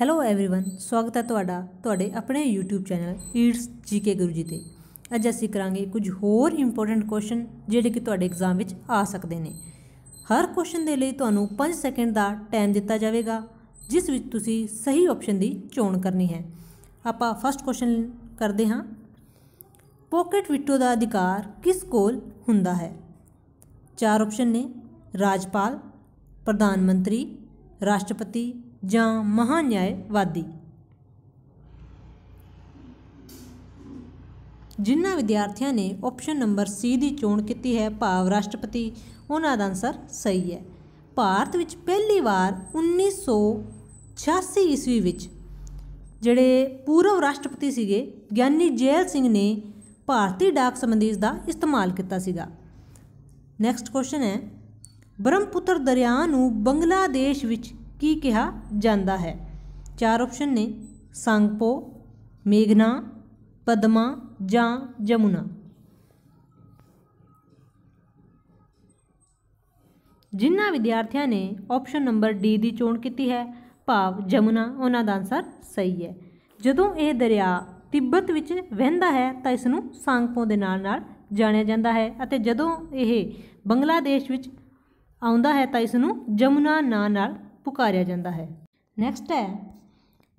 Hello everyone ਸਵਾਗਤ ਹੈ ਤੁਹਾਡਾ ਤੁਹਾਡੇ ਆਪਣੇ YouTube channel it's GK Guru ji ਤੇ ਅੱਜ ਅਸੀਂ ਕਰਾਂਗੇ ਕੁਝ ਹੋਰ ਇੰਪੋਰਟੈਂਟ ਕੁਐਸਚਨ ਜਿਹੜੇ ਕਿ ਤੁਹਾਡੇ ਐਗਜ਼ਾਮ ਵਿੱਚ ਆ ਸਕਦੇ ਨੇ ਹਰ ਕੁਐਸਚਨ ਦੇ ਲਈ ਤੁਹਾਨੂੰ 5 ਸੈਕਿੰਡ ਦਾ ਟਾਈਮ ਦਿੱਤਾ ਜਾਵੇਗਾ ਜਿਸ ਵਿੱਚ ਤੁਸੀਂ ਸਹੀ ਆਪਸ਼ਨ ਦੀ ਚੋਣ ਕਰਨੀ ਹੈ ਆਪਾਂ ਫਸਟ ਕੁਐਸਚਨ ਕਰਦੇ ਹਾਂ ਪੋਕਟ ਵਿਟੋ ਦਾ ਅਧਿਕਾਰ ਕਿਸ ਕੋਲ ਹੁੰਦਾ ਹੈ ਚਾਰ ਆਪਸ਼ਨ ਨੇ ਰਾਜਪਾਲ ਪ੍ਰਧਾਨ ਮੰਤਰੀ ਰਾਸ਼ਟਰਪਤੀ ਜਾਂ ਮਹਾਨਿਆਇਵਾਦੀ ਜਿਨ੍ਹਾਂ ਵਿਦਿਆਰਥੀਆਂ ਨੇ ਆਪਸ਼ਨ ਨੰਬਰ ਸੀ ਦੀ ਚੋਣ ਕੀਤੀ ਹੈ ਭਾਵ ਰਾਸ਼ਟਰਪਤੀ ਉਹਨਾਂ ਦਾ ਆਨਸਰ ਸਹੀ ਹੈ ਭਾਰਤ ਵਿੱਚ ਪਹਿਲੀ ਵਾਰ 1986 ਈਸਵੀ ਵਿੱਚ ਜਿਹੜੇ ਪੂਰਵ ਰਾਸ਼ਟਰਪਤੀ ਸੀਗੇ ਗਿਆਨੀ ਜੈਲ ਸਿੰਘ ਨੇ ਭਾਰਤੀ ਡਾਕ ਸੰਬੰਧੀ ਇਸ ਦਾ ਇਸਤੇਮਾਲ ਕੀਤਾ ਸੀਗਾ ਨੈਕਸਟ ਕੁਐਸਚਨ ਹੈ ਬ੍ਰਹਮਪੁੱਤਰ ਦਰਿਆ ਨੂੰ ਬੰਗਲਾਦੇਸ਼ ਵਿੱਚ ਕੀ ਕਿਹਾ ਜਾਂਦਾ ਹੈ ਚਾਰ ਆਪਸ਼ਨ ਨੇ ਸੰਗਪੋ ਮੇਗਨਾ ਪਦਮਾ ਜਾਂ ਜਮੁਨਾ ਜਿਨ੍ਹਾਂ ਵਿਦਿਆਰਥੀਆਂ ਨੇ ਆਪਸ਼ਨ ਨੰਬਰ ਡੀ ਦੀ ਚੋਣ ਕੀਤੀ ਹੈ ਭਾਵ ਜਮੁਨਾ ਉਹਨਾਂ ਦਾ ਆਨਸਰ ਸਹੀ ਹੈ ਜਦੋਂ ਇਹ ਦਰਿਆ ਤਿੱਬਤ ਵਿੱਚ ਵਹਿੰਦਾ ਹੈ ਤਾਂ ਇਸ ਨੂੰ ਸੰਗਪੋ ਦੇ ਨਾਲ ਨਾਲ ਜਾਣਿਆ ਜਾਂਦਾ ਹੈ ਅਤੇ ਜਦੋਂ ਇਹ ਬੰਗਲਾਦੇਸ਼ ਵਿੱਚ ਆਉਂਦਾ ਹੈ ਤਾਂ ਇਸ ਨੂੰ ਜਮੁਨਾ ਨਾਂ ਨਾਲ ਪੁਕਾਰਿਆ ਜਾਂਦਾ ਹੈ ਨੈਕਸਟ ਹੈ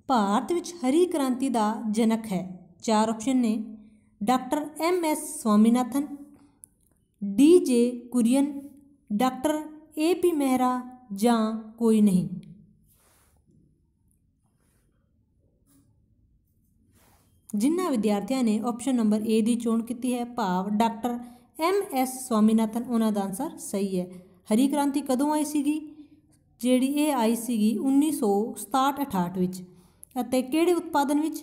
ਭਾਰਤ ਵਿੱਚ ਹਰੀ ਕ੍ਰਾਂਤੀ ਦਾ ਜਨਕ ਹੈ ਚਾਰ ਆਪਸ਼ਨ ਨੇ doctor M S Swaminathan D J Kurien doctor A P Mehra ਜਾਂ ਕੋਈ ਨਹੀਂ ਜਿਨ੍ਹਾਂ ਵਿਦਿਆਰਥੀਆਂ ਨੇ ਆਪਸ਼ਨ ਨੰਬਰ ਏ ਦੀ ਚੋਣ ਕੀਤੀ ਹੈ ਭਾਵ ਡਾਕਟਰ ਐਮ ਐਸ ਸਵਾਮੀਨਾਥਨ ਉਹਨਾਂ ਦਾ ਆਨਸਰ ਸਹੀ ਹੈ ਹਰੀ ਕ੍ਰਾਂਤੀ ਕਦੋਂ ਆਈ ਸੀਗੀ ਜਿਹੜੀ ਇਹ ਆਈ ਸੀਗੀ 1967-68 ਵਿੱਚ ਅਤੇ ਕਿਹੜੇ ਉਤਪਾਦਨ ਵਿੱਚ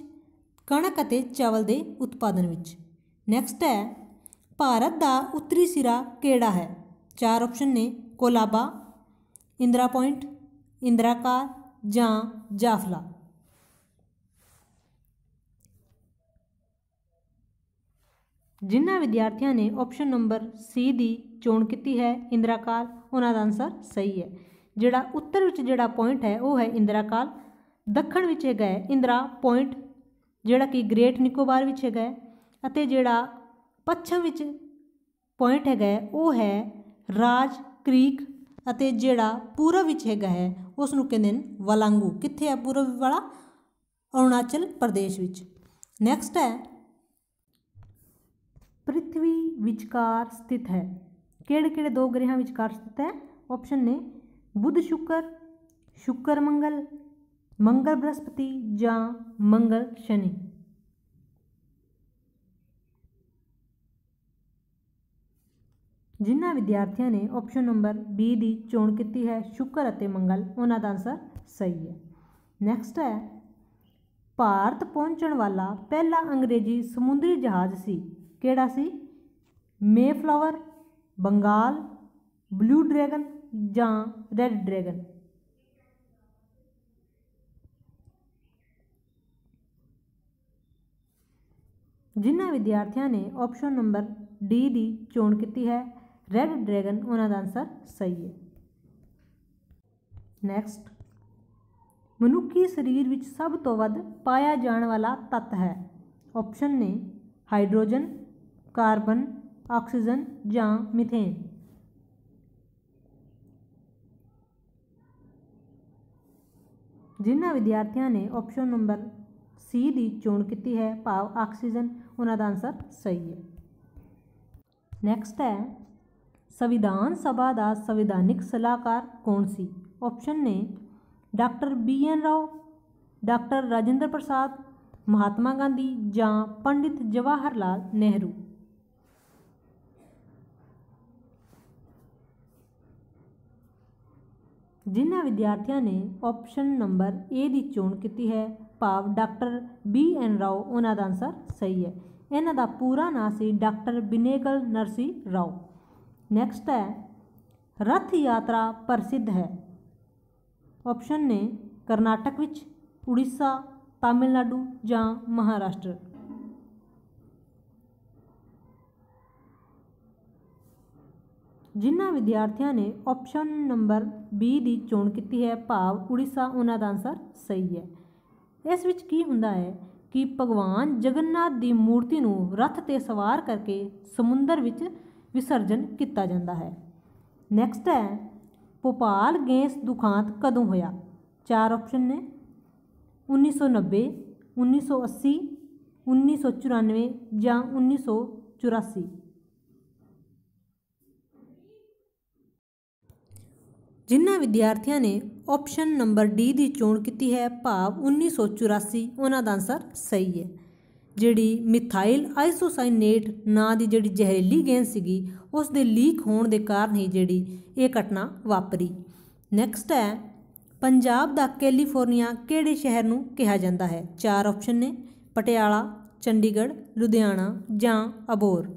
ਕਣਕ ਅਤੇ ਚਾਵਲ ਦੇ ਉਤਪਾਦਨ ਵਿੱਚ ਨੈਕਸਟ ਹੈ ਭਾਰਤ ਦਾ ਉੱਤਰੀ ਸਿਰਾ ਕਿਹੜਾ ਹੈ ਚਾਰ ਆਪਸ਼ਨ ਨੇ ਕੋਲਾਬਾ ਇੰਦਰਾ ਪੁਆਇੰਟ ਇੰਦਰਾ ਕਾਰ ਜਾਂ ਜਾਫਲਾ ਜਿਨ੍ਹਾਂ ਵਿਦਿਆਰਥੀਆਂ ਨੇ ਆਪਸ਼ਨ ਨੰਬਰ ਸੀ ਦੀ ਚੋਣ ਕੀਤੀ ਹੈ ਇੰਦਰਾ ਕਾਰ ਉਹਨਾਂ ਦਾ ਆਨਸਰ ਸਹੀ ਹੈ ਜਿਹੜਾ ਉੱਤਰ ਵਿੱਚ ਜਿਹੜਾ ਪੁਆਇੰਟ ਹੈ ਉਹ ਹੈ ਇੰਦਰਾ ਕਾਲ ਦੱਖਣ ਵਿੱਚ ਹੈਗਾ ਹੈ ਇੰਦਰਾ ਪੁਆਇੰਟ ਜਿਹੜਾ ਕਿ ਗ੍ਰੇਟ ਨਿਕੋਬਾਰ ਵਿੱਚ ਹੈਗਾ ਹੈ ਅਤੇ ਜਿਹੜਾ ਪੱਛਮ ਵਿੱਚ ਪੁਆਇੰਟ ਹੈਗਾ ਉਹ ਹੈ ਰਾਜ ਕ੍ਰੀਕ ਅਤੇ ਜਿਹੜਾ ਪੂਰਬ ਵਿੱਚ ਹੈਗਾ ਹੈ ਉਸ ਨੂੰ ਕਹਿੰਦੇ ਨੇ ਵਲਾਂਗੂ ਕਿੱਥੇ ਹੈ ਪੂਰਬ ਵਾਲਾ ਅਰੁਣਾਚਲ ਪ੍ਰਦੇਸ਼ ਵਿੱਚ ਨੈਕਸਟ ਹੈ ਪ੍ਰਿਥਵੀ ਵਿਚਕਾਰ ਸਥਿਤ ਹੈ ਕਿਹੜੇ ਕਿਹੜੇ ਦੋ ਗ੍ਰਹਿਾਂ ਵਿਚਕਾਰ ਸਥਿਤ ਹੈ ਆਪਸ਼ਨ ਨੇ ਬੁੱਧ ਸ਼ੁੱਕਰ ਸ਼ੁੱਕਰ ਮੰਗਲ ਮੰਗਲ ਬ੍ਰਹਸਪਤੀ ਜਾਂ ਮੰਗਲ ਸ਼ਨੀ ਜਿਨ੍ਹਾਂ ਵਿਦਿਆਰਥੀਆਂ ਨੇ ਆਪਸ਼ਨ ਨੰਬਰ B ਦੀ ਚੋਣ ਕੀਤੀ ਹੈ ਸ਼ੁੱਕਰ ਅਤੇ ਮੰਗਲ ਉਹਨਾਂ ਦਾ ਆਨਸਰ ਸਹੀ ਹੈ ਨੈਕਸਟ ਹੈ ਭਾਰਤ ਪਹੁੰਚਣ ਵਾਲਾ ਪਹਿਲਾ ਅੰਗਰੇਜ਼ੀ ਸਮੁੰਦਰੀ ਜਹਾਜ਼ ਸੀ ਕਿਹੜਾ ਸੀ ਮੇਫਲਾਵਰ ਬੰਗਾਲ ਬਲੂ ਡਰੈਗਨ ਜਾਂ ਰੈਡ ਡਰੈਗਨ ਜਿਨ੍ਹਾਂ ਵਿਦਿਆਰਥੀਆਂ ਨੇ ਆਪਸ਼ਨ ਨੰਬਰ ਡੀ ਦੀ ਚੋਣ ਕੀਤੀ ਹੈ ਰੈਡ ਡਰੈਗਨ ਉਹਨਾਂ ਦਾ ਆਨਸਰ ਸਹੀ ਹੈ ਨੈਕਸਟ ਮਨੁੱਖੀ ਸਰੀਰ ਵਿੱਚ ਸਭ ਤੋਂ ਵੱਧ ਪਾਇਆ ਜਾਣ ਵਾਲਾ ਤੱਤ ਹੈ ਆਪਸ਼ਨ ਨੇ ਹਾਈਡਰੋਜਨ ਕਾਰਬਨ ਆਕਸੀਜਨ ਜਾਂ ਮੀਥੇਨ ਜਿਨ੍ਹਾਂ ਵਿਦਿਆਰਥੀਆਂ ਨੇ ਆਪਸ਼ਨ ਨੰਬਰ ਸੀ ਦੀ ਚੋਣ ਕੀਤੀ ਹੈ ਭਾਵ ਆਕਸੀਜਨ ਉਹਨਾਂ ਦਾ ਆਨਸਰ ਸਹੀ ਹੈ ਨੈਕਸਟ ਹੈ ਸੰਵਿਧਾਨ ਸਭਾ ਦਾ ਸੰਵਿਧਾਨਿਕ ਸਲਾਹਕਾਰ ਕੌਣ ਸੀ ਆਪਸ਼ਨ ਨੇ doctor B N Rao doctor Rajendra Prasad Mahatma Gandhi ਜਾਂ ਪੰਡਿਤ ਜਵਾਹਰ ਲਾਲ ਨਹਿਰੂ ਜਿਨ੍ਹਾਂ ਵਿਦਿਆਰਥੀਆਂ ਨੇ ਆਪਸ਼ਨ ਨੰਬਰ A ਦੀ ਚੋਣ ਕੀਤੀ ਹੈ ਭਾਵ ਡਾਕਟਰ ਬੀ ਐਨ ਰਾਓ ਉਹਨਾਂ ਦਾ ਆਨਸਰ ਸਹੀ ਹੈ ਇਹਨਾਂ ਦਾ ਪੂਰਾ ਨਾਮ ਸੀ ਡਾਕਟਰ ਬਿਨੇਗਲ ਨਰਸੀ ਰਾਓ ਨੈਕਸਟ ਹੈ ਰਥ ਯਾਤਰਾ ਪ੍ਰਸਿੱਧ ਹੈ ਆਪਸ਼ਨ ਨੇ ਕਰਨਾਟਕ ਵਿੱਚ ਉੜੀਸਾ ਤਾਮਿਲਨਾਡੂ ਜਾਂ ਮਹਾਰਾਸ਼ਟਰ ਜਿਨ੍ਹਾਂ ਵਿਦਿਆਰਥੀਆਂ ਨੇ ਆਪਸ਼ਨ ਨੰਬਰ B ਦੀ ਚੋਣ ਕੀਤੀ ਹੈ ਭਾਵ ਉੜੀਸਾ ਉਹਨਾਂ ਦਾ ਆਨਸਰ ਸਹੀ ਹੈ ਇਸ ਵਿੱਚ ਕੀ ਹੁੰਦਾ ਹੈ ਕਿ ਭਗਵਾਨ ਜਗਨਨਾਥ ਦੀ ਮੂਰਤੀ ਨੂੰ ਰੱਥ ਤੇ ਸਵਾਰ ਕਰਕੇ ਸਮੁੰਦਰ ਵਿੱਚ ਵਿਸਰਜਨ ਕੀਤਾ ਜਾਂਦਾ ਹੈ ਨੈਕਸਟ ਹੈ ਪੋਪਾਲ ਗੈਸ ਦੁਖਾਂਤ ਕਦੋਂ ਹੋਇਆ ਚਾਰ ਆਪਸ਼ਨ ਨੇ 1990 1980 1994 ਜਾਂ 1984 ਜਿਨ੍ਹਾਂ ਵਿਦਿਆਰਥੀਆਂ ਨੇ ਆਪਸ਼ਨ ਨੰਬਰ ਡੀ ਦੀ ਚੋਣ ਕੀਤੀ ਹੈ ਭਾਵ 1984 ਉਹਨਾਂ ਦਾ ਆਨਸਰ ਸਹੀ ਹੈ ਜਿਹੜੀ ਮਿਥਾਈਲ ਆਈਸੋਸਾਈਨੇਟ ਨਾਂ ਦੀ ਜਿਹੜੀ ਜ਼ਹਿਰੀਲੀ ਗੈਸ ਸੀਗੀ ਉਸ ਦੇ ਲੀਕ ਹੋਣ ਦੇ ਕਾਰਨ ਹੀ ਜਿਹੜੀ ਇਹ ਘਟਨਾ ਵਾਪਰੀ ਨੈਕਸਟ ਹੈ ਪੰਜਾਬ ਦਾ ਕੈਲੀਫੋਰਨੀਆ ਕਿਹੜੇ ਸ਼ਹਿਰ ਨੂੰ ਕਿਹਾ ਜਾਂਦਾ ਹੈ ਚਾਰ ਆਪਸ਼ਨ ਨੇ ਪਟਿਆਲਾ ਚੰਡੀਗੜ੍ਹ ਲੁਧਿਆਣਾ ਜਾਂ ਅਬੋਰ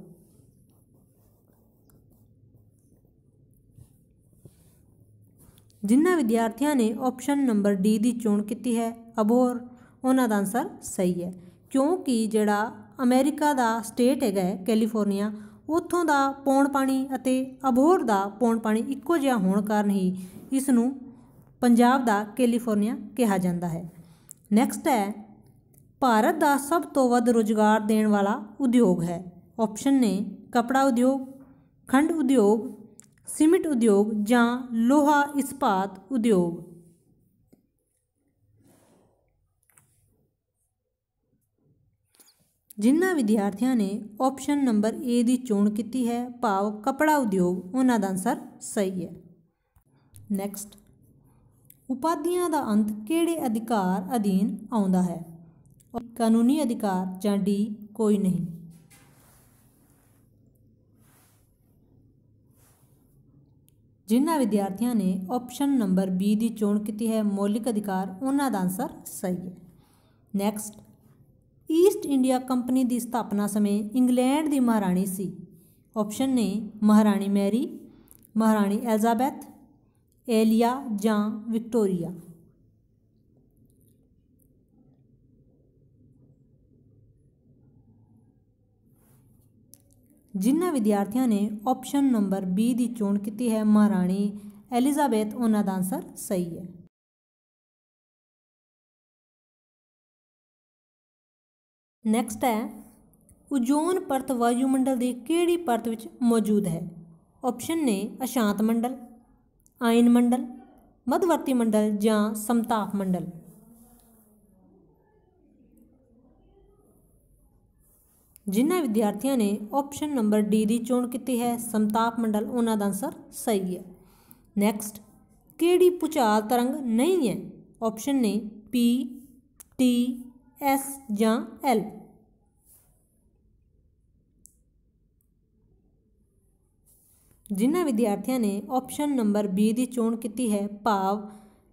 ਜਿਨ੍ਹਾਂ ਵਿਦਿਆਰਥੀਆਂ ਨੇ ਆਪਸ਼ਨ ਨੰਬਰ ਡੀ ਦੀ ਚੋਣ ਕੀਤੀ ਹੈ ਅਬੋਰ ਉਹਨਾਂ ਦਾ ਆਨਸਰ ਸਹੀ ਹੈ ਕਿਉਂਕਿ ਜਿਹੜਾ ਅਮਰੀਕਾ ਦਾ ਸਟੇਟ ਹੈਗਾ ਕੈਲੀਫੋਰਨੀਆ ਉੱਥੋਂ ਦਾ ਪੌਣ ਪਾਣੀ ਅਤੇ ਅਬੋਰ ਦਾ ਪੌਣ ਪਾਣੀ ਇੱਕੋ ਜਿਹਾ ਹੋਣ ਕਾਰਨ ਹੀ ਇਸ ਨੂੰ ਪੰਜਾਬ ਦਾ ਕੈਲੀਫੋਰਨੀਆ ਕਿਹਾ ਜਾਂਦਾ ਹੈ ਨੈਕਸਟ ਹੈ ਭਾਰਤ ਦਾ ਸਭ ਤੋਂ ਵੱਧ ਰੋਜ਼ਗਾਰ ਦੇਣ ਵਾਲਾ ਉਦਯੋਗ ਹੈ ਆਪਸ਼ਨ ਨੇ ਕਪੜਾ ਉਦਯੋਗ ਖੰਡ ਉਦਯੋਗ ਸੀਮਿੰਟ ਉਦਯੋਗ ਜਾਂ ਲੋਹਾ ਇਸਪਾਤ ਉਦਯੋਗ ਜਿਨ੍ਹਾਂ ਵਿਦਿਆਰਥੀਆਂ ਨੇ ਆਪਸ਼ਨ ਨੰਬਰ A ਦੀ ਚੋਣ ਕੀਤੀ ਹੈ ਭਾਵ ਕਪੜਾ ਉਦਯੋਗ ਉਹਨਾਂ ਦਾ ਆਨਸਰ ਸਹੀ ਹੈ ਨੈਕਸਟ ਉਪਾਧੀਆਂ ਦਾ ਅੰਤ ਕਿਹੜੇ ਅਧਿਕਾਰ ਅਧੀਨ ਆਉਂਦਾ ਹੈ ਕਾਨੂੰਨੀ ਅਧਿਕਾਰ ਜਾਂ ਡੀ ਕੋਈ ਨਹੀਂ ਜਿਨ੍ਹਾਂ ਵਿਦਿਆਰਥੀਆਂ ਨੇ ਆਪਸ਼ਨ ਨੰਬਰ B ਦੀ ਚੋਣ ਕੀਤੀ ਹੈ ਮੌਲਿਕ ਅਧਿਕਾਰ ਉਹਨਾਂ ਦਾ ਆਨਸਰ ਸਹੀ ਹੈ ਨੈਕਸਟ ਈਸਟ ਇੰਡੀਆ ਕੰਪਨੀ ਦੀ ਸਥਾਪਨਾ ਸਮੇਂ ਇੰਗਲੈਂਡ ਦੀ ਮਹਾਰਾਣੀ ਸੀ ਆਪਸ਼ਨ ਨੇ ਮਹਾਰਾਣੀ ਮੈਰੀ ਮਹਾਰਾਣੀ ਐਲਜ਼ਾਬੈਥ ਏਲੀਆ ਜਾਂ ਵਿਕਟੋਰੀਆ ਜਿਨ੍ਹਾਂ ਵਿਦਿਆਰਥੀਆਂ ਨੇ ਆਪਸ਼ਨ ਨੰਬਰ B ਦੀ ਚੋਣ ਕੀਤੀ ਹੈ ਮਹਾਰਾਣੀ ਐਲਿਜ਼ਾਬੈਥ ਉਹਨਾਂ ਦਾ ਆਨਸਰ ਸਹੀ ਹੈ ਨੈਕਸਟ ਹੈ ਉਜੋਨ ਪਰਤ ਵਾਯੂਮੰਡਲ ਦੀ ਕਿਹੜੀ ਪਰਤ ਵਿੱਚ ਮੌਜੂਦ ਹੈ ਆਪਸ਼ਨ ਨੇ ਅਸ਼ਾਂਤ ਮੰਡਲ ਆਇਨ ਮੰਡਲ ਮਧਵਰਤੀ ਮੰਡਲ ਜਾਂ ਸਮਤਾਪ ਮੰਡਲ ਜਿਨ੍ਹਾਂ ਵਿਦਿਆਰਥੀਆਂ ਨੇ ਆਪਸ਼ਨ ਨੰਬਰ ਡੀ ਦੀ ਚੋਣ ਕੀਤੀ ਹੈ ਸੰਤਾਪ ਮੰਡਲ ਉਹਨਾਂ ਦਾ ਆਨਸਰ ਸਹੀ ਹੈ ਨੈਕਸਟ ਕਿਹੜੀ ਪੁਚਾਲ ਤਰੰਗ ਨਹੀਂ ਹੈ ਆਪਸ਼ਨ ਨੇ ਪੀ ਟੀ ਐਸ ਜਾਂ ਐਲ ਜਿਨ੍ਹਾਂ ਵਿਦਿਆਰਥੀਆਂ ਨੇ ਆਪਸ਼ਨ ਨੰਬਰ B ਦੀ ਚੋਣ ਕੀਤੀ ਹੈ ਭਾਵ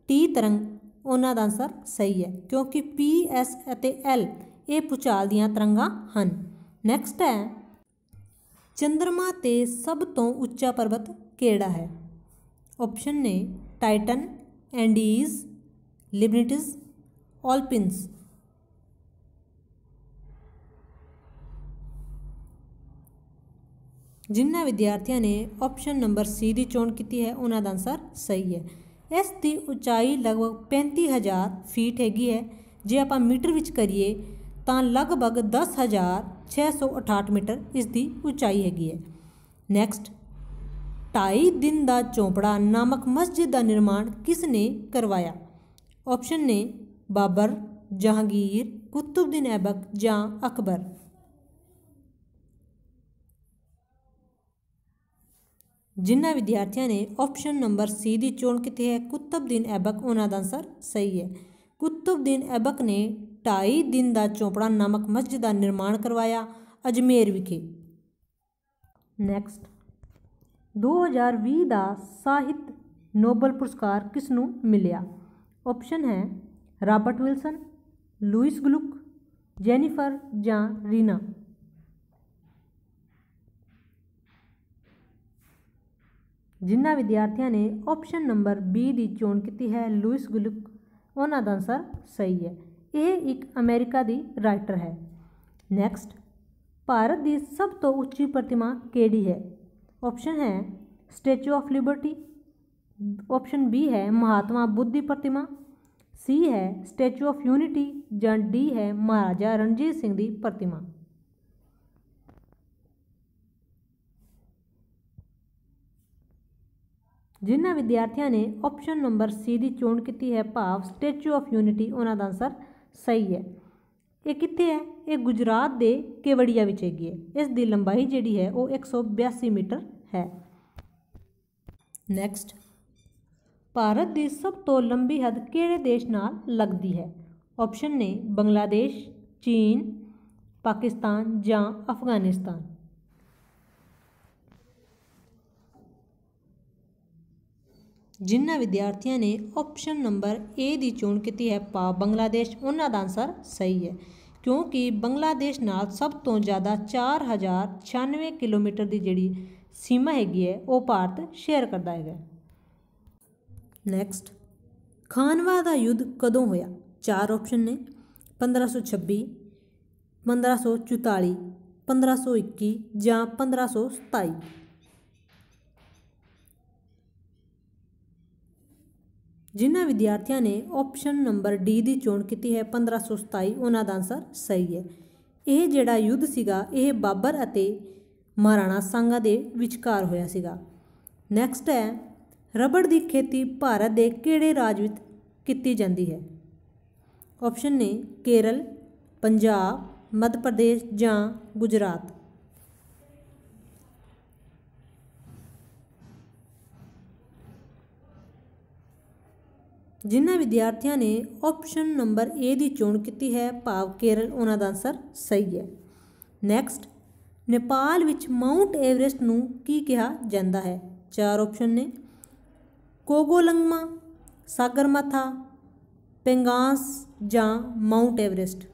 ਟੀ ਤਰੰਗ ਉਹਨਾਂ ਦਾ ਆਨਸਰ ਸਹੀ ਹੈ ਕਿਉਂਕਿ P S ਅਤੇ L ਇਹ ਪੁਚਾਲ ਦੀਆਂ ਤਰੰਗਾਂ ਹਨ ਨੈਕਸਟ ਹੈ ਚੰ드ਰਮਾ ਤੇ ਸਭ ਤੋਂ ਉੱਚਾ ਪਰਬਤ ਕਿਹੜਾ ਹੈ ਆਪਸ਼ਨ ਨੇ ਟਾਈਟਨ ਐਂਡੀਜ਼ ਲਿਬਰਿਟਸ ਆਲਪਿਨਸ ਜਿਨ੍ਹਾਂ ਵਿਦਿਆਰਥੀਆਂ ਨੇ ਆਪਸ਼ਨ ਨੰਬਰ ਸੀ ਦੀ ਚੋਣ ਕੀਤੀ ਹੈ ਉਹਨਾਂ ਦਾ ਆਨਸਰ ਸਹੀ ਹੈ ਇਸ ਦੀ ਉਚਾਈ ਲਗਭਗ 35000 ਫੀਟ ਹੈਗੀ ਹੈ ਜੇ ਆਪਾਂ ਮੀਟਰ ਵਿੱਚ ਕਰੀਏ ਤਾਂ ਲਗਭਗ 10000 668 ਮੀਟਰ ਇਸ ਦੀ ਉਚਾਈ ਹੈਗੀ ਹੈ ਨੈਕਸਟ ਟਾਈ ਦਿਨ ਦਾ ਚੌਪੜਾ ਨਾਮਕ ਮਸਜਿਦ ਦਾ ਨਿਰਮਾਣ ਕਿਸ ਨੇ ਕਰਵਾਇਆ ਆਪਸ਼ਨ ਨੇ ਬਾਬਰ ਜਹਾਂਗੀਰ ਕੁਤਬਦੀਨ ਐਬਕ ਜਾਂ ਅਕਬਰ ਜਿਨ੍ਹਾਂ ਵਿਦਿਆਰਥੀਆਂ ਨੇ ਆਪਸ਼ਨ ਨੰਬਰ ਸੀ ਦੀ ਚੋਣ ਕੀਤੀ ਹੈ ਕੁਤਬਦੀਨ ਐਬਕ ਉਹਨਾਂ ਦਾ ਆਨਸਰ ਸਹੀ ਹੈ ਕੁਤਬਦੀਨ ਐਬਕ ਨੇ ਢਾਈ ਦਿਨ ਦਾ ਚੋਪੜਾ ਨਾਮਕ ਮਸਜਿਦ ਦਾ ਨਿਰਮਾਣ ਕਰਵਾਇਆ ਅਜਮੇਰ ਵਿਖੇ ਨੈਕਸਟ 2020 ਦਾ ਸਾਹਿਤ ਨੋਬਲ ਪੁਰਸਕਾਰ ਕਿਸ ਨੂੰ ਮਿਲਿਆ ਆਪਸ਼ਨ ਹੈ Robert Wilson Louise Gluck Jennifer ਜਾਂ ਰੀਨਾ ਜਿਨ੍ਹਾਂ ਵਿਦਿਆਰਥੀਆਂ ਨੇ ਆਪਸ਼ਨ ਨੰਬਰ B ਦੀ ਚੋਣ ਕੀਤੀ ਹੈ ਲੂਇਸ ਗਲੁਕ ਉਹਨਾਂ ਦਾ ਆਨਸਰ ਸਹੀ ਹੈ ਇਹ ਇੱਕ ਅਮਰੀਕਾ ਦੀ ਰਾਈਟਰ ਹੈ ਨੈਕਸਟ ਭਾਰਤ ਦੀ ਸਭ ਤੋਂ ਉੱਚੀ ਪ੍ਰਤਿਮਾ ਕਿਹੜੀ ਹੈ ਆਪਸ਼ਨ ਹੈ statue of liberty option B ਹੈ ਮਹਾਤਮਾ ਬੁੱਧ ਦੀ ਪ੍ਰਤਿਮਾ ਸੀ ਹੈ ਸਟੈਚੂ ਆਫ ਯੂਨਿਟੀ ਜਾਂ ਡੀ ਹੈ ਮਹਾਰਾਜਾ ਰਣਜੀਤ ਸਿੰਘ ਦੀ ਪ੍ਰਤਿਮਾ ਜਿਨ੍ਹਾਂ ਵਿਦਿਆਰਥੀਆਂ ਨੇ ਆਪਸ਼ਨ ਨੰਬਰ ਸੀ ਦੀ ਚੋਣ ਕੀਤੀ ਹੈ ਭਾਵ ਸਟੈਚੂ ਆਫ ਯੂਨਿਟੀ ਉਹਨਾਂ ਦਾ ਆਨਸਰ ਸਹੀ ਹੈ ਇਹ ਕਿੱਥੇ ਹੈ ਇਹ ਗੁਜਰਾਤ ਦੇ ਕੇਵੜੀਆ ਵਿੱਚ ਹੈਗੀ ਹੈ ਇਸ ਦੀ ਲੰਬਾਈ ਜਿਹੜੀ ਹੈ ਉਹ 182 ਮੀਟਰ ਹੈ ਨੈਕਸਟ ਭਾਰਤ ਦੀ ਸਭ ਤੋਂ ਲੰਬੀ ਹੱਦ ਕਿਹੜੇ ਦੇਸ਼ ਨਾਲ ਲੱਗਦੀ ਹੈ ਆਪਸ਼ਨ ਨੇ ਬੰਗਲਾਦੇਸ਼ ਚੀਨ ਪਾਕਿਸਤਾਨ ਜਾਂ ਅਫਗਾਨਿਸਤਾਨ ਜਿਨ੍ਹਾਂ ਵਿਦਿਆਰਥੀਆਂ ਨੇ ਆਪਸ਼ਨ ਨੰਬਰ A ਦੀ ਚੋਣ ਕੀਤੀ ਹੈ ਪਾ ਬੰਗਲਾਦੇਸ਼ ਉਹਨਾਂ ਦਾ ਆਨਸਰ ਸਹੀ ਹੈ ਕਿਉਂਕਿ ਬੰਗਲਾਦੇਸ਼ ਨਾਲ ਸਭ ਤੋਂ ਜ਼ਿਆਦਾ 4096 ਕਿਲੋਮੀਟਰ ਦੀ ਜਿਹੜੀ ਸੀਮਾ ਹੈਗੀ ਹੈ ਉਹ ਭਾਰਤ ਸ਼ੇਅਰ ਕਰਦਾ ਹੈਗਾ ਨੈਕਸਟ ਖਾਨਵਾ ਦਾ ਯੁੱਧ ਕਦੋਂ ਹੋਇਆ ਚਾਰ ਆਪਸ਼ਨ ਨੇ 1526 1544 1521 ਜਾਂ 1527 ਜਿਨ੍ਹਾਂ ਵਿਦਿਆਰਥੀਆਂ ਨੇ ਆਪਸ਼ਨ ਨੰਬਰ ਡੀ ਦੀ ਚੋਣ ਕੀਤੀ ਹੈ 1527 ਉਹਨਾਂ ਦਾ ਆਨਸਰ ਸਹੀ ਹੈ ਇਹ ਜਿਹੜਾ ਯੁੱਧ ਸੀਗਾ ਇਹ ਬਾਬਰ ਅਤੇ ਮਹਾਰਾਣਾ ਸੰਗਾ ਦੇ ਵਿਚਕਾਰ ਹੋਇਆ ਸੀਗਾ ਨੈਕਸਟ ਹੈ ਰਬੜ ਦੀ ਖੇਤੀ ਭਾਰਤ ਦੇ ਕਿਹੜੇ ਰਾਜ ਵਿੱਚ ਕੀਤੀ ਜਾਂਦੀ ਹੈ ਆਪਸ਼ਨ ਨੇ ਕੇਰਲ ਪੰਜਾਬ ਮੱਧ ਪ੍ਰਦੇਸ਼ ਜਾਂ ਗੁਜਰਾਤ ਜਿਨ੍ਹਾਂ ਵਿਦਿਆਰਥੀਆਂ ਨੇ ਆਪਸ਼ਨ ਨੰਬਰ A ਦੀ ਚੋਣ ਕੀਤੀ ਹੈ ਭਾਵ ਕੇਰਲ ਉਹਨਾਂ ਦਾ ਆਨਸਰ ਸਹੀ ਹੈ ਨੈਕਸਟ ਨੇਪਾਲ ਵਿੱਚ ਮਾਉਂਟ ਐਵਰੈਸਟ ਨੂੰ ਕੀ ਕਿਹਾ ਜਾਂਦਾ ਹੈ ਚਾਰ ਆਪਸ਼ਨ ਨੇ ਕੋਗੋਲੰਗਮਾ ਸਾਗਰਮਾਥਾ ਪੈਂਗਾਂਸ ਜਾਂ ਮਾਉਂਟ ਐਵਰੈਸਟ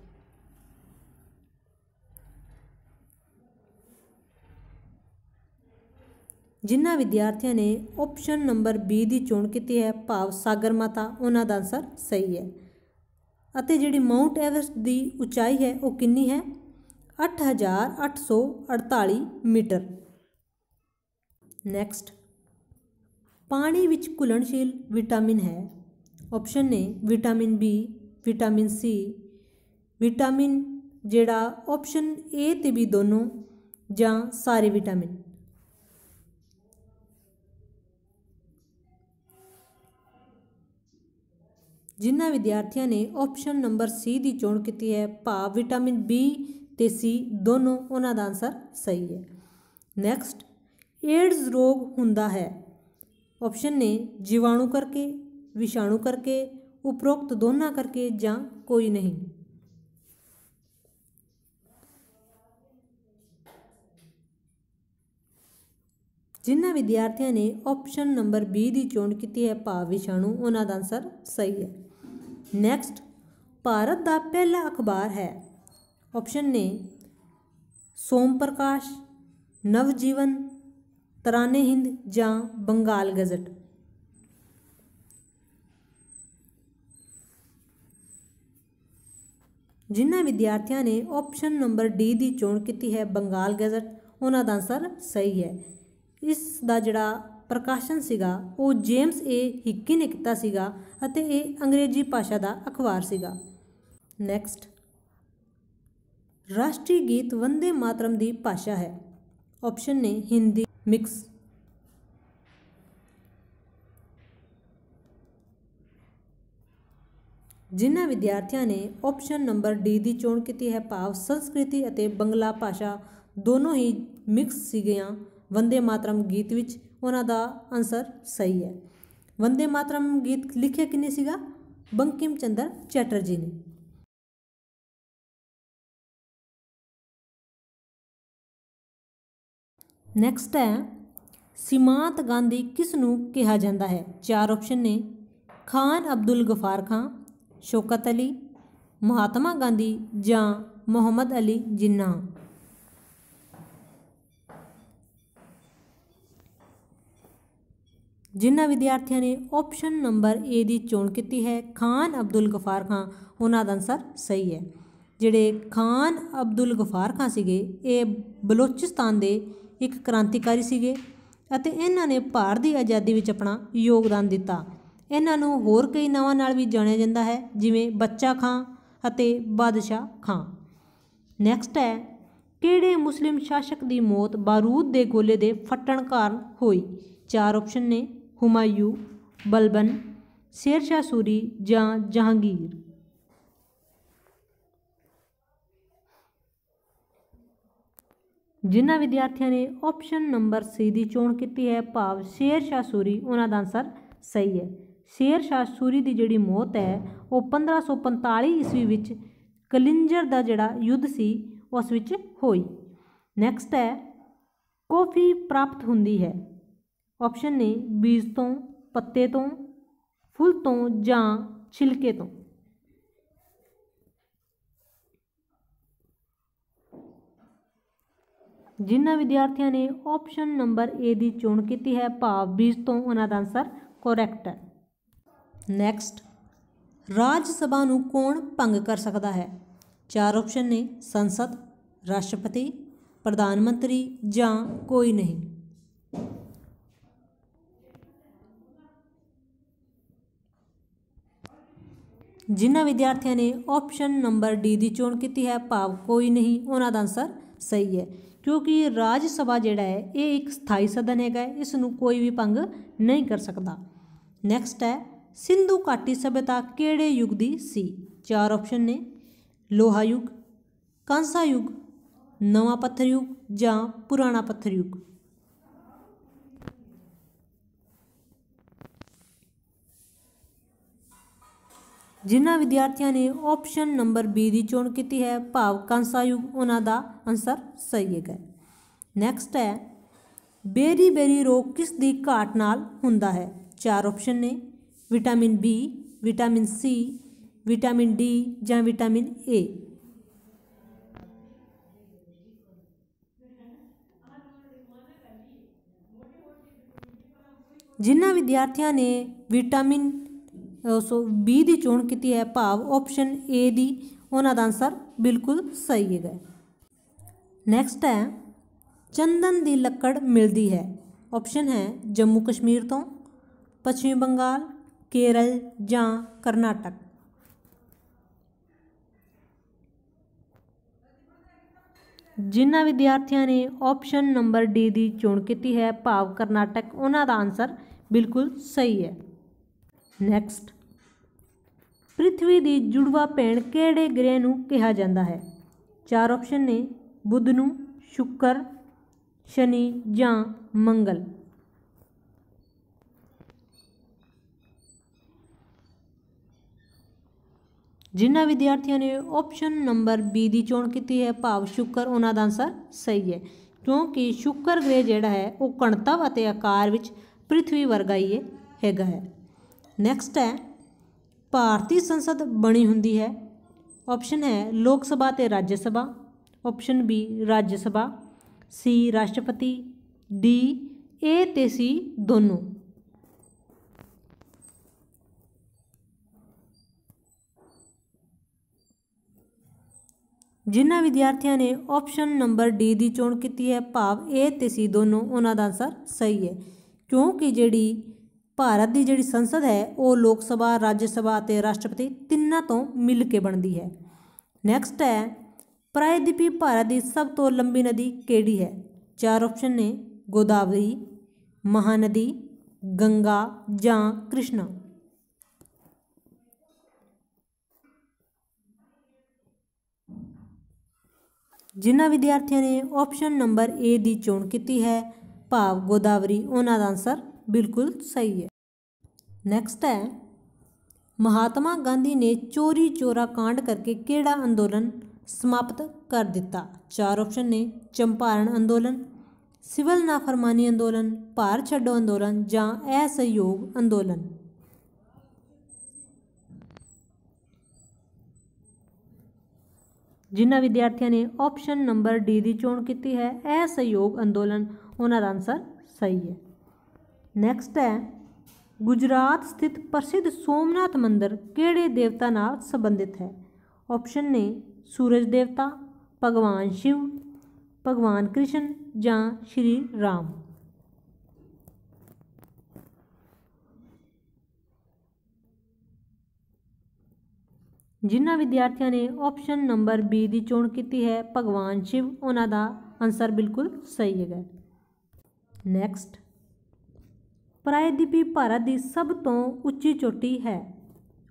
ਜਿਨ੍ਹਾਂ ਵਿਦਿਆਰਥੀਆਂ ਨੇ ਆਪਸ਼ਨ ਨੰਬਰ B ਦੀ ਚੋਣ ਕੀਤੀ ਹੈ ਭਾਵ ਸਾਗਰ ਮਾਤਾ ਉਹਨਾਂ ਦਾ ਆਨਸਰ ਸਹੀ ਹੈ ਅਤੇ ਜਿਹੜੀ ਮਾਉਂਟ ਐਵਰੈਸਟ ਦੀ ਉਚਾਈ ਹੈ ਉਹ ਕਿੰਨੀ ਹੈ 8848 ਮੀਟਰ ਨੈਕਸਟ ਪਾਣੀ ਵਿੱਚ ਘੁਲਣਸ਼ੀਲ ਵਿਟਾਮਿਨ ਹੈ ਆਪਸ਼ਨ ਨੇ vitamin B vitamin C vitamin ਜਿਹੜਾ ਆਪਸ਼ਨ A ਤੇ B ਦੋਨੋਂ ਜਾਂ ਸਾਰੇ ਵਿਟਾਮਿਨ ਜਿਨ੍ਹਾਂ ਵਿਦਿਆਰਥੀਆਂ ਨੇ ਆਪਸ਼ਨ ਨੰਬਰ ਸੀ ਦੀ ਚੋਣ ਕੀਤੀ ਹੈ ਭਾਵ ਵਿਟਾਮਿਨ ਬੀ ਤੇ ਸੀ ਦੋਨੋਂ ਉਹਨਾਂ ਦਾ ਆਨਸਰ ਸਹੀ ਹੈ ਨੈਕਸਟ ਏਡਸ ਰੋਗ ਹੁੰਦਾ ਹੈ ਆਪਸ਼ਨ ਨੇ ਜੀਵਾਣੂ ਕਰਕੇ ਵਿਸ਼ਾਣੂ ਕਰਕੇ ਉਪਰੋਕਤ ਦੋਨਾਂ ਕਰਕੇ ਜਾਂ ਕੋਈ ਨਹੀਂ ਜਿਨ੍ਹਾਂ ਵਿਦਿਆਰਥੀਆਂ ਨੇ ਆਪਸ਼ਨ ਨੰਬਰ B ਦੀ ਚੋਣ ਕੀਤੀ ਹੈ ਭਾਵ ਵਿਸ਼ਾਣੂ ਉਹਨਾਂ ਦਾ ਆਨਸਰ ਸਹੀ ਹੈ ਨੈਕਸਟ ਭਾਰਤ ਦਾ ਪਹਿਲਾ ਅਖਬਾਰ ਹੈ ਆਪਸ਼ਨ ਨੇ ਸੋਮ ਪ੍ਰਕਾਸ਼ ਨਵ ਜੀਵਨ ਤਰਾਨੇ ਹਿੰਦ ਜਾਂ ਬੰਗਾਲ ਗਜ਼ਟ ਜਿਨ੍ਹਾਂ ਵਿਦਿਆਰਥੀਆਂ ਨੇ ਆਪਸ਼ਨ ਨੰਬਰ ਡੀ ਦੀ ਚੋਣ ਕੀਤੀ ਹੈ ਬੰਗਾਲ ਗਜ਼ਟ ਉਹਨਾਂ ਦਾ ਆਨਸਰ ਸਹੀ ਹੈ ਇਸ ਦਾ ਜਿਹੜਾ ਪ੍ਰਕਾਸ਼ਨ ਸੀਗਾ ਉਹ ਜੇਮਸ ਏ ਹਿੱਕੀ ਨੇ ਕੀਤਾ ਸੀਗਾ ਅਤੇ ਇਹ ਅੰਗਰੇਜ਼ੀ ਭਾਸ਼ਾ ਦਾ ਅਖਬਾਰ ਸੀਗਾ ਨੈਕਸਟ ਰਾਸ਼ਟਰੀ ਗੀਤ ਵੰਦੇ ਮਾਤਰਮ ਦੀ ਭਾਸ਼ਾ ਹੈ ਆਪਸ਼ਨ ਨੇ ਹਿੰਦੀ ਮਿਕਸ ਜਿਨ੍ਹਾਂ ਵਿਦਿਆਰਥੀਆਂ ਨੇ ਆਪਸ਼ਨ ਨੰਬਰ ਡੀ ਦੀ ਚੋਣ ਕੀਤੀ ਹੈ ਭਾਵ ਸੰਸਕ੍ਰਿਤੀ ਅਤੇ ਬੰਗਲਾ ਭਾਸ਼ਾ ਦੋਨੋਂ ਹੀ ਮਿਕਸ ਸੀ ਗਿਆ ਵੰਦੇ ਮਾਤਰਮ ਗੀਤ ਵਿੱਚ ਉਹਨਾਂ ਦਾ ਆਨਸਰ ਸਹੀ ਹੈ ਵੰਦੇ ਮਾਤਰਮ ਗੀਤ ਲਿਖਿਆ ਕਿਨੇ ਸੀਗਾ ਬੰਕਿਮ ਚੰਦਰ ਚੈਟਰਜੀ ਨੇ ਨੈਕਸਟ ਹੈ ਸਿਮਾਤ ਗਾਂਧੀ ਕਿਸ ਨੂੰ ਕਿਹਾ ਜਾਂਦਾ ਹੈ ਚਾਰ ਆਪਸ਼ਨ ਨੇ ਖਾਨ ਅਬਦੁਲ ਗਫਾਰ ਖਾਨ ਸ਼ੌਕਤ ਅਲੀ ਮਹਾਤਮਾ ਗਾਂਧੀ ਜਾਂ ਮੁਹੰਮਦ ਅਲੀ ਜਿੰਨਾ ਜਿਨ੍ਹਾਂ ਵਿਦਿਆਰਥੀਆਂ ਨੇ ਆਪਸ਼ਨ ਨੰਬਰ A ਦੀ ਚੋਣ ਕੀਤੀ ਹੈ ਖਾਨ ਅਬਦੁਲ ਗਫਾਰ ਖਾਨ ਉਹਨਾਂ ਦਾ ਆਨਸਰ ਸਹੀ ਹੈ ਜਿਹੜੇ ਖਾਨ ਅਬਦੁਲ ਗਫਾਰ ਖਾਨ ਸੀਗੇ ਇਹ ਬਲੋਚਿਸਤਾਨ ਦੇ ਇੱਕ ਕ੍ਰਾਂਤੀਕਾਰੀ ਸੀਗੇ ਅਤੇ ਇਹਨਾਂ ਨੇ ਭਾਰਤ ਦੀ ਆਜ਼ਾਦੀ ਵਿੱਚ ਆਪਣਾ ਯੋਗਦਾਨ ਦਿੱਤਾ ਇਹਨਾਂ ਨੂੰ ਹੋਰ ਕਈ ਨਾਵਾਂ ਨਾਲ ਵੀ ਜਾਣਿਆ ਜਾਂਦਾ ਹੈ ਜਿਵੇਂ ਬੱਚਾ ਖਾਨ ਅਤੇ ਬਾਦਸ਼ਾਹ ਖਾਨ ਨੈਕਸਟ ਹੈ ਕਿਹੜੇ ਮੁਸਲਿਮ ਸ਼ਾਸਕ ਦੀ ਮੌਤ ਬਾਰੂਦ ਦੇ ਗੋਲੇ ਦੇ ਫਟਣ ਕਾਰਨ ਹੋਈ ਚਾਰ ਆਪਸ਼ਨ ਨੇ ਹੁਮਾਯੂ ਬਲਬਨ ਸ਼ੇਰਸ਼ਾਹ ਸੂਰੀ ਜਾਂ ਜਹਾਂਗੀਰ ਜਿਨ੍ਹਾਂ ਵਿਦਿਆਰਥੀਆਂ ਨੇ ਆਪਸ਼ਨ ਨੰਬਰ ਸੀ ਦੀ ਚੋਣ ਕੀਤੀ ਹੈ ਭਾਵ ਸ਼ੇਰਸ਼ਾਹ ਸੂਰੀ ਉਹਨਾਂ ਦਾ ਆਨਸਰ ਸਹੀ ਹੈ ਸ਼ੇਰਸ਼ਾਹ ਸੂਰੀ ਦੀ ਜਿਹੜੀ ਮੌਤ ਹੈ ਉਹ 1545 ਈਸਵੀ ਵਿੱਚ ਕਲਿੰਜਰ ਦਾ ਜਿਹੜਾ ਯੁੱਧ ਸੀ ਉਸ ਵਿੱਚ ਹੋਈ ਨੈਕਸਟ ਹੈ ਕੌਫੀ ਪ੍ਰਾਪਤ ਹੁੰਦੀ ਹੈ ਆਪਸ਼ਨ ਨੇ ਬੀਜ ਤੋਂ ਪੱਤੇ ਤੋਂ ਫੁੱਲ ਤੋਂ ਜਾਂ ਛਿਲਕੇ ਤੋਂ ਜਿਨ੍ਹਾਂ ਵਿਦਿਆਰਥੀਆਂ ਨੇ ਆਪਸ਼ਨ ਨੰਬਰ A ਦੀ ਚੋਣ ਕੀਤੀ ਹੈ ਭਾਵ ਬੀਜ ਤੋਂ ਉਹਨਾਂ ਦਾ ਆਨਸਰ ਕਰੈਕਟ ਹੈ ਨੈਕਸਟ ਰਾਜ ਸਭਾ ਨੂੰ ਕੌਣ ਭੰਗ ਕਰ ਸਕਦਾ ਹੈ ਚਾਰ ਆਪਸ਼ਨ ਨੇ ਸੰਸਦ ਰਾਸ਼ਟਰਪਤੀ ਪ੍ਰਧਾਨ ਮੰਤਰੀ ਜਾਂ ਕੋਈ ਨਹੀਂ ਜਿਨ੍ਹਾਂ ਵਿਦਿਆਰਥੀਆਂ ਨੇ ਆਪਸ਼ਨ ਨੰਬਰ ਡੀ ਦੀ ਚੋਣ ਕੀਤੀ ਹੈ ਭਾਵ ਕੋਈ ਨਹੀਂ ਉਹਨਾਂ ਦਾ ਆਨਸਰ ਸਹੀ ਹੈ ਕਿਉਂਕਿ ਰਾਜ ਸਭਾ ਜਿਹੜਾ ਹੈ ਇਹ ਇੱਕ ਸਥਾਈ ਸਦਨ ਹੈਗਾ ਇਸ ਨੂੰ ਕੋਈ ਵੀ ਭੰਗ ਨਹੀਂ ਕਰ ਸਕਦਾ ਨੈਕਸਟ ਹੈ ਸਿੰਧੂ ਘਾਟੀ ਸਭਿਅਤਾ ਕਿਹੜੇ ਯੁੱਗ ਦੀ ਸੀ ਚਾਰ ਆਪਸ਼ਨ ਨੇ ਲੋਹਾ ਯੁੱਗ ਕਾਂਸਾ ਯੁੱਗ ਨਵਾਂ ਪੱਥਰ ਯੁੱਗ ਜਾਂ ਪੁਰਾਣਾ ਪੱਥਰ ਯੁੱਗ ਜਿਨ੍ਹਾਂ ਵਿਦਿਆਰਥੀਆਂ ਨੇ ਆਪਸ਼ਨ ਨੰਬਰ B ਦੀ ਚੋਣ ਕੀਤੀ ਹੈ ਭਾਵ ਯੁਗ ਉਹਨਾਂ ਦਾ ਆਨਸਰ ਸਹੀ ਹੈ। ਨੈਕਸਟ ਹੈ ਬੇਰੀ ਬੇਰੀ ਰੋਗ ਕਿਸ ਦੀ ਘਾਟ ਨਾਲ ਹੁੰਦਾ ਹੈ ਚਾਰ ਆਪਸ਼ਨ ਨੇ vitamin B vitamin C vitamin D ਜਾਂ ਵਿਟਾਮਿਨ A ਜਿਨ੍ਹਾਂ ਵਿਦਿਆਰਥੀਆਂ ਨੇ ਵਿਟਾਮਿਨ B ਦੀ ਚੋਣ ਕੀਤੀ ਹੈ ਭਾਵ ਆਪਸ਼ਨ A ਦੀ ਉਹਨਾਂ ਦਾ ਆਨਸਰ ਬਿਲਕੁਲ ਸਹੀ ਹੈਗਾ ਨੈਕਸਟ ਹੈ ਚੰਦਨ ਦੀ ਲੱਕੜ ਮਿਲਦੀ ਹੈ ਆਪਸ਼ਨ ਹੈ ਜੰਮੂ ਕਸ਼ਮੀਰ ਤੋਂ ਪੱਛਮੀ ਬੰਗਾਲ ਕੇਰਲ ਜਾਂ ਕਰਨਾਟਕ ਜਿਨ੍ਹਾਂ ਵਿਦਿਆਰਥੀਆਂ ਨੇ ਆਪਸ਼ਨ ਨੰਬਰ ਡੀ ਦੀ ਚੋਣ ਕੀਤੀ ਹੈ ਭਾਵ ਕਰਨਾਟਕ ਉਹਨਾਂ ਦਾ ਆਨਸਰ ਬਿਲਕੁਲ ਸਹੀ ਹੈ ਨੈਕਸਟ ਪ੍ਰਿਥਵੀ ਦੀ ਜੁੜਵਾ ਪੈਣ ਕਿਹੜੇ ਗ੍ਰਹਿ ਨੂੰ ਕਿਹਾ ਜਾਂਦਾ ਹੈ ਚਾਰ ਆਪਸ਼ਨ ਨੇ ਬੁੱਧ ਨੂੰ ਸ਼ੁੱਕਰ ਸ਼ਨੀ ਜਾਂ ਮੰਗਲ ਜਿਨ੍ਹਾਂ ਵਿਦਿਆਰਥੀਆਂ ਨੇ ਆਪਸ਼ਨ ਨੰਬਰ B ਦੀ ਚੋਣ ਕੀਤੀ ਹੈ ਭਾਵ ਸ਼ੁਕਰ ਉਹਨਾਂ ਦਾ ਆਨਸਰ ਸਹੀ ਹੈ ਕਿਉਂਕਿ ਸ਼ੁਕਰ ਗ੍ਰਹਿ ਜਿਹੜਾ ਹੈ ਉਹ ਕਣਤਵ ਅਤੇ ਆਕਾਰ ਵਿੱਚ ਪ੍ਰithvi ਵਰਗਾ ਹੀ ਹੈਗਾ ਹੈ ਨੈਕਸਟ ਹੈ ਭਾਰਤੀ ਸੰਸਦ ਬਣੀ ਹੁੰਦੀ ਹੈ ਆਪਸ਼ਨ ਹੈ ਲੋਕ ਸਭਾ ਤੇ ਰਾਜ ਸਭਾ ਆਪਸ਼ਨ ਬੀ ਰਾਜ ਸਭਾ ਸੀ ਰਾਸ਼ਟਰਪਤੀ ਡੀ ਏ ਤੇ ਸੀ ਦੋਨੋਂ ਜਿਨ੍ਹਾਂ ਵਿਦਿਆਰਥੀਆਂ ਨੇ ਆਪਸ਼ਨ ਨੰਬਰ ਡੀ ਦੀ ਚੋਣ ਕੀਤੀ ਹੈ ਭਾਵ ਏ ਤੇ ਸੀ ਦੋਨੋਂ ਉਹਨਾਂ ਦਾ ਆਨਸਰ ਸਹੀ ਹੈ ਕਿਉਂਕਿ ਜਿਹੜੀ ਭਾਰਤ ਦੀ ਜਿਹੜੀ ਸੰਸਦ ਹੈ ਉਹ ਲੋਕ ਸਭਾ ਰਾਜ ਸਭਾ ਤੇ ਰਾਸ਼ਟਰਪਤੀ ਤਿੰਨਾਂ ਤੋਂ ਮਿਲ ਕੇ ਬਣਦੀ ਹੈ ਨੈਕਸਟ ਹੈ ਪ੍ਰਾਇਦੀਪੀ ਭਾਰਤ ਦੀ ਸਭ ਤੋਂ ਲੰਬੀ ਨਦੀ ਕਿਹੜੀ ਹੈ ਚਾਰ ਆਪਸ਼ਨ ਨੇ ਗੋਦਾਵਰੀ ਮਹਾਨਦੀ ਗੰਗਾ ਜਾਂ ਕ੍ਰਿਸ਼ਨਾ ਜਿਨ੍ਹਾਂ ਵਿਦਿਆਰਥੀਆਂ ਨੇ ਆਪਸ਼ਨ ਨੰਬਰ A ਦੀ ਚੋਣ ਕੀਤੀ ਹੈ ਭਾਵ ਗੋਦਾਵਰੀ ਉਹਨਾਂ ਦਾ ਆਨਸਰ बिल्कुल सही है नेक्स्ट है महात्मा गांधी ने चोरी चोरा कांड करके केड़ा आंदोलन समाप्त कर दिता चार ऑप्शन ने चंपारण आंदोलन सिविल नाफरमानी आंदोलन भार छो आंदोलन या असहयोग आंदोलन ਜਿਨ੍ਹਾਂ विद्यार्थियों ने ऑप्शन नंबर डी की चोण की है असहयोग अंदोलन ਅੰਦੋਲਨ ਉਹਨਾਂ ਦਾ ਆਨਸਰ ਨੈਕਸਟ ਹੈ ਗੁਜਰਾਤ ਸਥਿਤ ਪ੍ਰਸਿੱਧ ਸੋਮਨਾਥ ਮੰਦਿਰ ਕਿਹੜੇ ਦੇਵਤਾ ਨਾਲ ਸੰਬੰਧਿਤ ਹੈ ਆਪਸ਼ਨ ਨੇ ਸੂਰਜ ਦੇਵਤਾ ਭਗਵਾਨ ਸ਼ਿਵ ਭਗਵਾਨ ਕ੍ਰਿਸ਼ਨ ਜਾਂ ਸ਼੍ਰੀ ਰਾਮ ਜਿਨ੍ਹਾਂ ਵਿਦਿਆਰਥੀਆਂ ਨੇ ਆਪਸ਼ਨ ਨੰਬਰ B ਦੀ ਚੋਣ ਕੀਤੀ ਹੈ ਭਗਵਾਨ ਸ਼ਿਵ ਉਹਨਾਂ ਦਾ ਆਨਸਰ ਬਿਲਕੁਲ ਸਹੀ ਹੈਗਾ ਨੈਕਸਟ प्रायद्वीपी भारत की सब तो उची चोटी है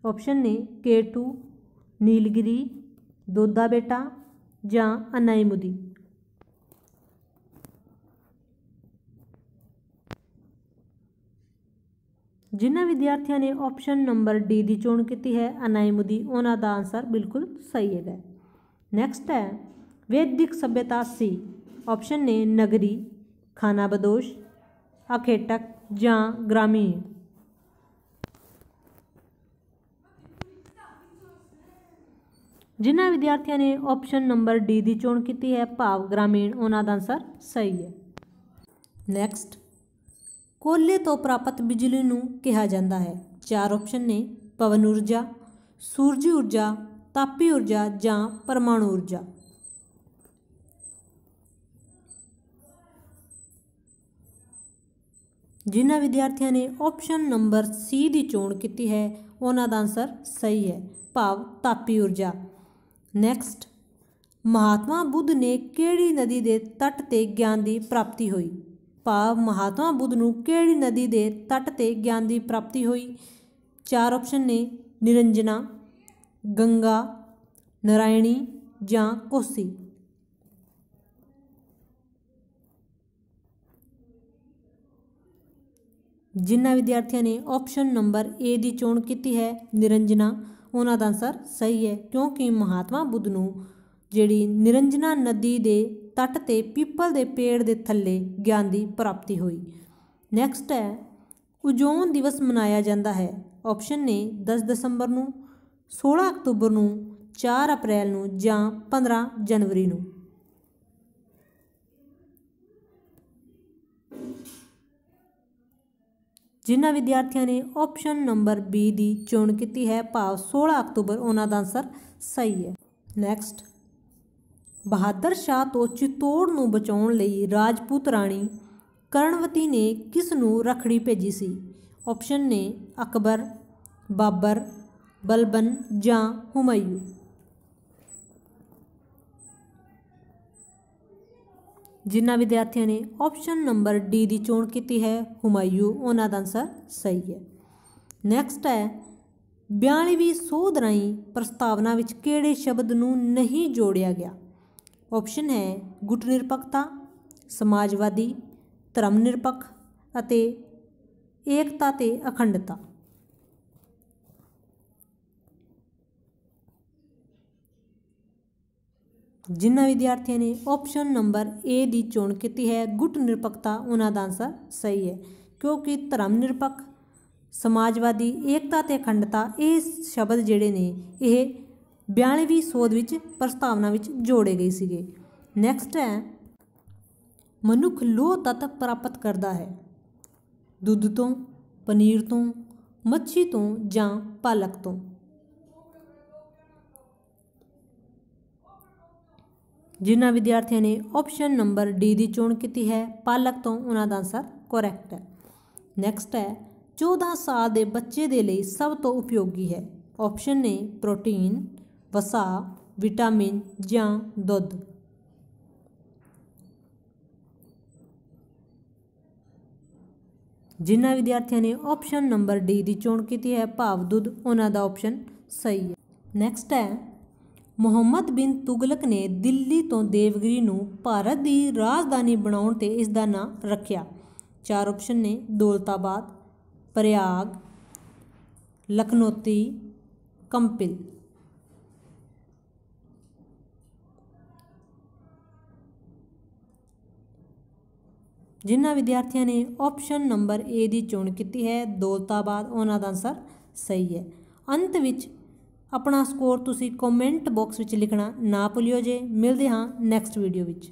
ऑप्शन ने के टू नीलगिरी दोदा बेटा ज अनाईमुदी जिन्ह विद्यार्थियों ने ऑप्शन नंबर डी की चोण की है अनाईमुदी उन्हों का आंसर बिल्कुल सही है नैक्सट है वैदिक सभ्यता सी ऑप्शन ने नगरी खाना बदोश अखेटक ਜਾਂ ਗ੍ਰਾਮੀਣ ਜਿਨ੍ਹਾਂ ਵਿਦਿਆਰਥੀਆਂ ਨੇ ਆਪਸ਼ਨ ਨੰਬਰ ਡੀ ਦੀ ਚੋਣ ਕੀਤੀ ਹੈ ਭਾਵ ਗ੍ਰਾਮੀਣ ਉਹਨਾਂ ਦਾ ਆਨਸਰ ਸਹੀ ਹੈ ਨੈਕਸਟ ਕੋਲੇ ਤੋਂ ਪ੍ਰਾਪਤ ਬਿਜਲੀ ਨੂੰ ਕਿਹਾ ਜਾਂਦਾ ਹੈ ਚਾਰ ਆਪਸ਼ਨ ਨੇ ਪਵਨ ਊਰਜਾ ਸੂਰਜੀ ਊਰਜਾ ਤਾਪੀ ਊਰਜਾ ਜਾਂ ਪਰਮਾਣੂ ਊਰਜਾ ਜਿਨ੍ਹਾਂ ਵਿਦਿਆਰਥੀਆਂ ਨੇ ਆਪਸ਼ਨ ਨੰਬਰ ਸੀ ਦੀ ਚੋਣ ਕੀਤੀ ਹੈ ਉਹਨਾਂ ਦਾ ਆਨਸਰ ਸਹੀ ਹੈ ਭਾਵ ਤਾਪੀ ਊਰਜਾ ਨੈਕਸਟ ਮਹਾਤਮਾ ਬੁੱਧ ਨੇ ਕਿਹੜੀ ਨਦੀ ਦੇ ਤੱਟ ਤੇ ਗਿਆਨ ਦੀ ਪ੍ਰਾਪਤੀ ਹੋਈ ਭਾਵ ਮਹਾਤਮਾ ਬੁੱਧ ਨੂੰ ਕਿਹੜੀ ਨਦੀ ਦੇ ਤੱਟ ਤੇ ਗਿਆਨ ਦੀ ਪ੍ਰਾਪਤੀ ਹੋਈ ਚਾਰ ਆਪਸ਼ਨ ਨੇ ਨਿਰੰਜਨਾ ਗੰਗਾ ਨਰਾਇਣੀ ਜਾਂ ਕੋਸੀ ਜਿਨ੍ਹਾਂ ਵਿਦਿਆਰਥੀਆਂ ਨੇ ਆਪਸ਼ਨ ਨੰਬਰ A ਦੀ ਚੋਣ ਕੀਤੀ ਹੈ ਨਿਰੰਜਨਾ ਉਹਨਾਂ ਦਾ ਆਨਸਰ ਸਹੀ ਹੈ ਕਿਉਂਕਿ ਮਹਾਤਮਾ ਬੁੱਧ ਨੂੰ ਜਿਹੜੀ ਨਿਰੰਜਨਾ ਨਦੀ ਦੇ ਤੱਟ ਤੇ ਪੀਪਲ ਦੇ ਪੇੜ ਦੇ ਥੱਲੇ ਗਿਆਨ ਦੀ ਪ੍ਰਾਪਤੀ ਹੋਈ ਨੈਕਸਟ ਹੈ ਉਜੋਨ ਦਿਵਸ ਮਨਾਇਆ ਜਾਂਦਾ ਹੈ ਆਪਸ਼ਨ ਨੇ 10 ਦਸੰਬਰ ਨੂੰ 16 ਅਕਤੂਬਰ ਨੂੰ 4 ਅਪ੍ਰੈਲ ਨੂੰ ਜਾਂ 15 ਜਨਵਰੀ ਨੂੰ ਜਿਨ੍ਹਾਂ ਵਿਦਿਆਰਥੀਆਂ ਨੇ ਆਪਸ਼ਨ ਨੰਬਰ B ਦੀ ਚੋਣ ਕੀਤੀ ਹੈ ਭਾਵ 16 ਅਕਤੂਬਰ ਉਹਨਾਂ ਦਾ ਆਨਸਰ ਸਹੀ ਹੈ ਨੈਕਸਟ ਬਹਾਦਰ ਸ਼ਾਹ ਤੋਂ ਚਿਤੋੜ ਨੂੰ ਬਚਾਉਣ ਲਈ ਰਾਜਪੂਤ ਰਾਣੀ ਕਰਨਵਤੀ ਨੇ ਕਿਸ ਨੂੰ ਰਖੜੀ ਭੇਜੀ ਸੀ ਆਪਸ਼ਨ ਨੇ ਅਕਬਰ ਬਾਬਰ ਬਲਬਨ ਜਾਂ ਹੁਮਾਯੂੰ ਜਿਨ੍ਹਾਂ ਵਿਦਿਆਰਥੀਆਂ ਨੇ ਆਪਸ਼ਨ ਨੰਬਰ ਡੀ ਦੀ ਚੋਣ ਕੀਤੀ ਹੈ ਹੁਮਾਯੂ ਉਹਨਾਂ ਦਾ ਆਨਸਰ ਸਹੀ ਹੈ ਨੈਕਸਟ ਹੈ 42ਵੀਂ ਸੋਧ ਰਾਈ ਪ੍ਰਸਤਾਵਨਾ ਵਿੱਚ ਕਿਹੜੇ ਸ਼ਬਦ ਨੂੰ ਨਹੀਂ ਜੋੜਿਆ ਗਿਆ ਆਪਸ਼ਨ ਹੈ ਗੁੱਟ ਨਿਰਪੱਖਤਾ ਸਮਾਜਵਾਦੀ ਧਰਮ ਨਿਰਪੱਖ ਅਤੇ ਏਕਤਾ ਤੇ ਅਖੰਡਤਾ ਜਿਨ੍ਹਾਂ ਵਿਦਿਆਰਥੀਆਂ ਨੇ ਆਪਸ਼ਨ ਨੰਬਰ ਏ ਦੀ ਚੋਣ ਕੀਤੀ ਹੈ ਗੁੱਟ ਨਿਰਪੱਖਤਾ ਉਹਨਾਂ ਦਾ ਆਨਸਰ ਸਹੀ ਹੈ ਕਿਉਂਕਿ ਧਰਮ ਨਿਰਪੱਖ ਸਮਾਜਵਾਦੀ ਏਕਤਾ ਤੇ ਅਖੰਡਤਾ ਇਹ ਸ਼ਬਦ ਜਿਹੜੇ ਨੇ ਇਹ 42ਵੀਂ ਸੋਧ ਵਿੱਚ ਪ੍ਰਸਤਾਵਨਾ ਵਿੱਚ ਜੋੜੇ ਗਏ ਸੀਗੇ ਨੈਕਸਟ ਹੈ ਮਨੁੱਖ ਲੋਹ ਤਤ ਪ੍ਰਾਪਤ ਕਰਦਾ ਹੈ ਦੁੱਧ ਤੋਂ ਪਨੀਰ ਤੋਂ ਮੱਛੀ ਤੋਂ ਜਾਂ ਪਾਲਕ ਤੋਂ ਜਿਨ੍ਹਾਂ ਵਿਦਿਆਰਥੀਆਂ ਨੇ ਆਪਸ਼ਨ ਨੰਬਰ ਡੀ ਦੀ ਚੋਣ ਕੀਤੀ ਹੈ ਪਾਲਕ ਤੋਂ ਉਹਨਾਂ ਦਾ ਆਨਸਰ ਕਰੈਕਟ ਹੈ ਨੈਕਸਟ ਹੈ 14 ਸਾਲ ਦੇ ਬੱਚੇ ਦੇ ਲਈ ਸਭ ਤੋਂ ਉਪਯੋਗੀ ਹੈ ਆਪਸ਼ਨ ਨੇ ਪ੍ਰੋਟੀਨ ਵਸਾ ਵਿਟਾਮਿਨ ਜਾਂ ਦੁੱਧ ਜਿਨ੍ਹਾਂ ਵਿਦਿਆਰਥੀਆਂ ਨੇ ਆਪਸ਼ਨ ਨੰਬਰ ਡੀ ਦੀ ਚੋਣ ਕੀਤੀ ਹੈ ਭਾਵ ਦੁੱਧ ਉਹਨਾਂ ਦਾ ਆਪਸ਼ਨ ਸਹੀ ਹੈ ਨੈਕਸਟ ਹੈ ਮੁਹੰਮਦ ਬਿਨ ਤੁਗਲਕ ਨੇ ਦਿੱਲੀ ਤੋਂ ਦੇਵਗਰੀ ਨੂੰ ਭਾਰਤ ਦੀ ਰਾਜਧਾਨੀ ਬਣਾਉਣ ਤੇ ਇਸ ਦਾ ਨਾਂ ਰੱਖਿਆ ਚਾਰ ਆਪਸ਼ਨ ਨੇ ਦੌਲਤਾਬਾਦ ਪ੍ਰਯਾਗ ਲਖਨੋਤੀ ਕੰਪਿਲ ਜਿਨ੍ਹਾਂ ਵਿਦਿਆਰਥੀਆਂ ਨੇ ਆਪਸ਼ਨ ਨੰਬਰ A ਦੀ ਚੋਣ ਕੀਤੀ ਹੈ ਦੌਲਤਾਬਾਦ ਉਹਨਾਂ ਦਾ ਆਨਸਰ ਸਹੀ ਹੈ ਅੰਤ ਵਿੱਚ ਆਪਣਾ ਸਕੋਰ ਤੁਸੀਂ ਕਮੈਂਟ ਬਾਕਸ ਵਿੱਚ ਲਿਖਣਾ ਨਾ ਭੁੱਲਿਓ ਜੇ ਮਿਲਦੇ ਹਾਂ ਨੈਕਸਟ ਵੀਡੀਓ ਵਿੱਚ